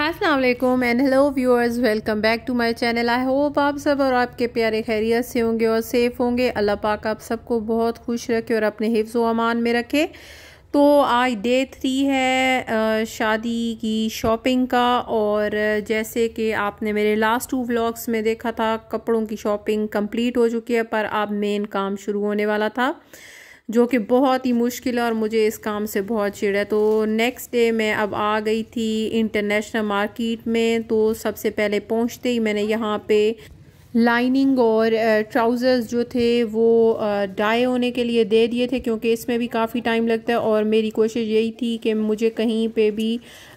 Aslam and hello viewers welcome back to my channel I hope आप सब और आपके प्यारे खैरियत से होंगे और सेफ़ होंगे अल्लाह पाक आप सबको बहुत खुश रखे और अपने हिफ्ज़ अमान में रखे तो आज डे थ्री है शादी की शॉपिंग का और जैसे कि आपने मेरे लास्ट टू व्लॉग्स में देखा था कपड़ों की शॉपिंग कंप्लीट हो चुकी है पर अब मेन काम शुरू होने वाला था जो कि बहुत ही मुश्किल है और मुझे इस काम से बहुत चिड़ है तो नेक्स्ट डे मैं अब आ गई थी इंटरनेशनल मार्केट में तो सबसे पहले पहुंचते ही मैंने यहाँ पे लाइनिंग और ट्राउज़र्स जो थे वो डाई होने के लिए दे दिए थे क्योंकि इसमें भी काफ़ी टाइम लगता है और मेरी कोशिश यही थी कि मुझे कहीं पे भी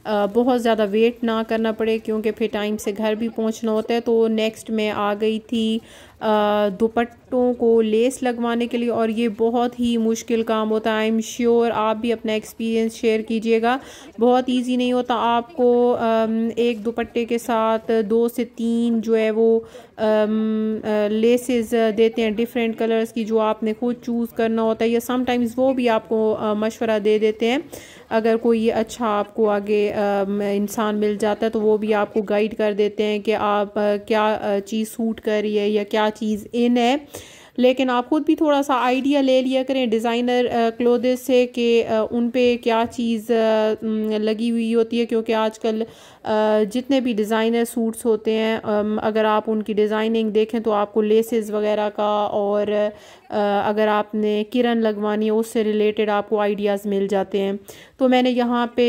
बहुत ज़्यादा वेट ना करना पड़े क्योंकि फिर टाइम से घर भी पहुंचना होता है तो नेक्स्ट मैं आ गई थी दुपट्टों को लेस लगवाने के लिए और ये बहुत ही मुश्किल काम होता है आई एम श्योर आप भी अपना एक्सपीरियंस शेयर कीजिएगा बहुत इजी नहीं होता आपको एक दुपट्टे के साथ दो से तीन जो है वो लेसेस देते हैं डिफरेंट कलर्स की जो आपने खुद चूज़ करना होता है या समटाइम्स वो भी आपको मशवरा दे देते हैं अगर कोई ये अच्छा आपको आगे इंसान मिल जाता है तो वो भी आपको गाइड कर देते हैं कि आप क्या चीज़ सूट कर रही है या क्या चीज़ इन है लेकिन आप ख़ुद भी थोड़ा सा आइडिया ले लिया करें डिज़ाइनर क्लोथेस से कि उन पर क्या चीज़ लगी हुई होती है क्योंकि आजकल जितने भी डिज़ाइनर सूट्स होते हैं अगर आप उनकी डिज़ाइनिंग देखें तो आपको लेसेस वगैरह का और अगर आपने किरण लगवानी है उससे रिलेटेड आपको आइडियाज़ मिल जाते हैं तो मैंने यहाँ पे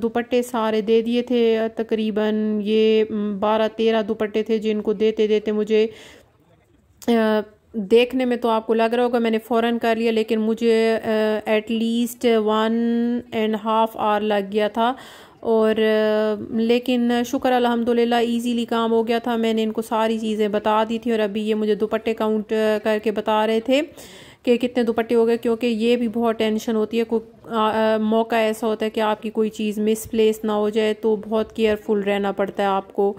दुपट्टे सारे दे दिए थे तकरीबन ये बारह तेरह दुपट्टे थे जिनको देते देते मुझे देखने में तो आपको लग रहा होगा मैंने फ़ौरन कर लिया लेकिन मुझे at least one and half hour लग गया था और लेकिन शुक्र अलहमदिल्ला इजीली काम हो गया था मैंने इनको सारी चीज़ें बता दी थी और अभी ये मुझे दुपट्टे काउंट करके बता रहे थे कि कितने दुपट्टे हो गए क्योंकि ये भी बहुत टेंशन होती है कोई मौका ऐसा होता है कि आपकी कोई चीज़ मिसप्लेस ना हो जाए तो बहुत केयरफुल रहना पड़ता है आपको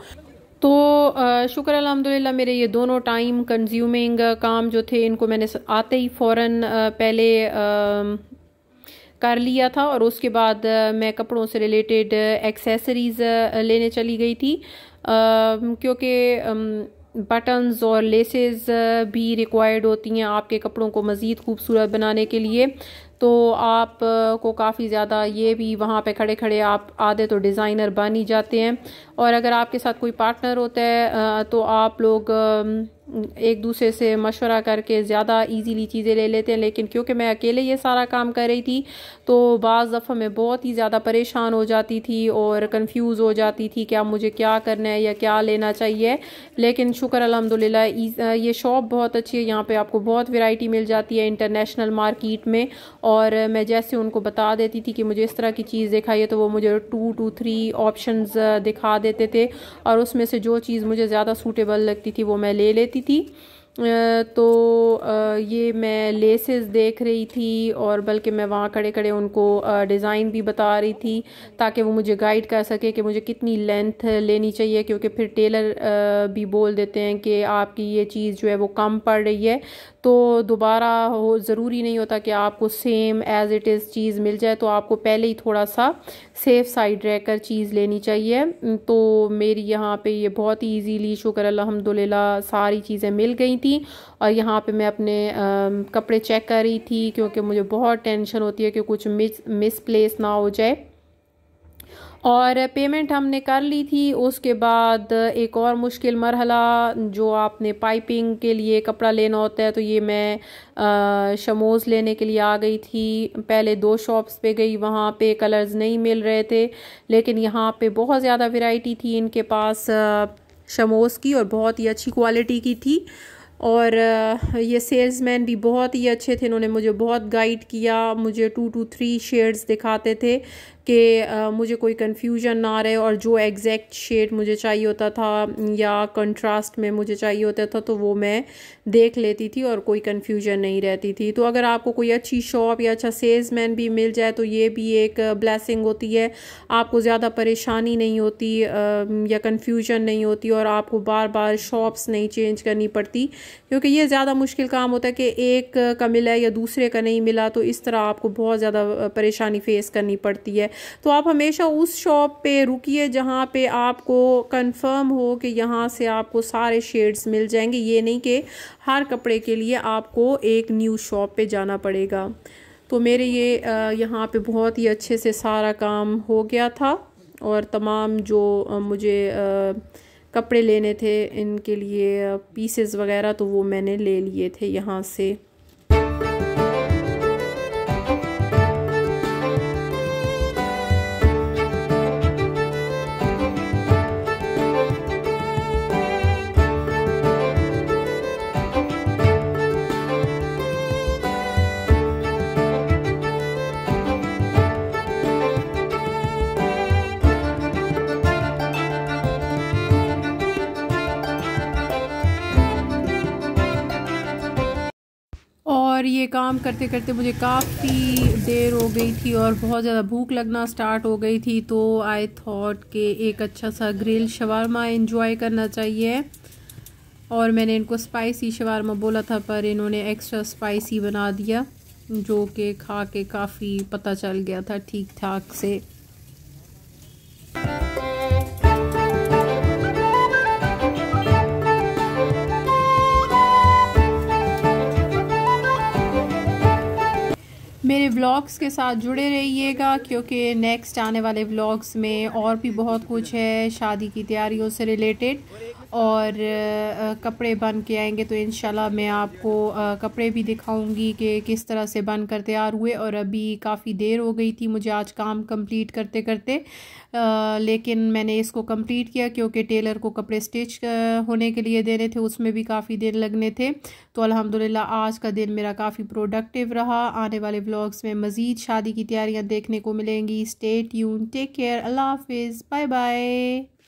तो शुक्र अलहमदिल्ला मेरे ये दोनों टाइम कंज्यूमिंग काम जो थे इनको मैंने आते ही फ़ौर पहले कर लिया था और उसके बाद मैं कपड़ों से रिलेटेड एक्सेसरीज़ लेने चली गई थी क्योंकि बटन्स और लेसेस uh, भी रिक्वायर्ड होती हैं आपके कपड़ों को मज़ीद खूबसूरत बनाने के लिए तो आप uh, को काफ़ी ज़्यादा ये भी वहाँ पे खड़े खड़े आप आधे तो डिज़ाइनर बन ही जाते हैं और अगर आपके साथ कोई पार्टनर होता है uh, तो आप लोग um, एक दूसरे से मशवरा करके ज़्यादा इजीली चीज़ें ले लेते हैं लेकिन क्योंकि मैं अकेले ये सारा काम कर रही थी तो बज़ दफ़ा मैं बहुत ही ज़्यादा परेशान हो जाती थी और कंफ्यूज हो जाती थी क्या मुझे क्या करना है या क्या लेना चाहिए लेकिन शुक्र अलहमदिल्ला ये शॉप बहुत अच्छी है यहाँ पर आपको बहुत वेराइटी मिल जाती है इंटरनेशनल मार्किट में और मैं जैसे उनको बता देती थी कि मुझे इस तरह की चीज़ दिखाइए तो वो मुझे टू टू थ्री ऑप्शन दिखा देते थे और उसमें से जो चीज़ मुझे ज़्यादा सूटेबल लगती थी वो मैं ले लेती रहती थी तो ये मैं लेसेस देख रही थी और बल्कि मैं वहाँ खड़े खड़े उनको डिज़ाइन भी बता रही थी ताकि वो मुझे गाइड कर सके कि मुझे कितनी लेंथ लेनी चाहिए क्योंकि फिर टेलर भी बोल देते हैं कि आपकी ये चीज़ जो है वो कम पड़ रही है तो दोबारा हो ज़रूरी नहीं होता कि आपको सेम एज़ इट इज़ चीज़ मिल जाए तो आपको पहले ही थोड़ा सा सेफ़ साइड रहकर चीज़ लेनी चाहिए तो मेरी यहाँ पे ये बहुत ही ईजीली शुक्र अलहमदिल्ला सारी चीज़ें मिल गई थी और यहाँ पे मैं अपने आ, कपड़े चेक कर रही थी क्योंकि मुझे बहुत टेंशन होती है कि कुछ मिस मिसप्लेस ना हो जाए और पेमेंट हमने कर ली थी उसके बाद एक और मुश्किल मरहला जो आपने पाइपिंग के लिए कपड़ा लेना होता है तो ये मैं शमोज़ लेने के लिए आ गई थी पहले दो शॉप्स पे गई वहाँ पे कलर्स नहीं मिल रहे थे लेकिन यहाँ पे बहुत ज़्यादा वैरायटी थी इनके पास शमोज़ की और बहुत ही अच्छी क्वालिटी की थी और ये सेल्समैन भी बहुत ही अच्छे थे इन्होंने मुझे बहुत गाइड किया मुझे टू टू थ्री शेड्स दिखाते थे कि मुझे कोई कन्फ्यूजन ना रहे और जो एग्जैक्ट शेड मुझे चाहिए होता था या कंट्रास्ट में मुझे चाहिए होता था तो वो मैं देख लेती थी और कोई कन्फ्यूजन नहीं रहती थी तो अगर आपको कोई अच्छी शॉप या अच्छा सेल्समैन भी मिल जाए तो ये भी एक ब्लैसिंग होती है आपको ज़्यादा परेशानी नहीं होती या कन्फ्यूजन नहीं होती और आपको बार बार शॉप्स नहीं चेंज करनी पड़ती क्योंकि ये ज़्यादा मुश्किल काम होता है कि एक का मिला या दूसरे का नहीं मिला तो इस तरह आपको बहुत ज़्यादा परेशानी फेस करनी पड़ती है तो आप हमेशा उस शॉप पे रुकिए जहाँ पे आपको कंफर्म हो कि यहाँ से आपको सारे शेड्स मिल जाएंगे ये नहीं कि हर कपड़े के लिए आपको एक न्यू शॉप पे जाना पड़ेगा तो मेरे ये यहाँ पे बहुत ही अच्छे से सारा काम हो गया था और तमाम जो मुझे कपड़े लेने थे इनके लिए पीसेस वगैरह तो वो मैंने ले लिए थे यहाँ से काम करते करते मुझे काफ़ी देर हो गई थी और बहुत ज़्यादा भूख लगना स्टार्ट हो गई थी तो आई थॉट के एक अच्छा सा ग्रिल शवारमा इन्जॉय करना चाहिए और मैंने इनको स्पाइसी शवारमा बोला था पर इन्होंने एक्स्ट्रा स्पाइसी बना दिया जो कि खा के काफ़ी पता चल गया था ठीक ठाक से मेरे व्लॉग्स के साथ जुड़े रहिएगा क्योंकि नेक्स्ट आने वाले व्लॉग्स में और भी बहुत कुछ है शादी की तैयारियों से रिलेटेड और कपड़े बन के आएंगे तो इन मैं आपको कपड़े भी दिखाऊंगी कि किस तरह से बन कर तैयार हुए और अभी काफ़ी देर हो गई थी मुझे आज काम कंप्लीट करते करते लेकिन मैंने इसको कंप्लीट किया क्योंकि टेलर को कपड़े स्टिच होने के लिए देने थे उसमें भी काफ़ी देर लगने थे तो अलहमदिल्ला आज का दिन मेरा काफ़ी प्रोडक्टिव रहा आने वाले ब्लॉग्स में मज़ीद शादी की तैयारियाँ देखने को मिलेंगी स्टेट यून टेक केयर अल्लाह हाफिज़ बाय बाय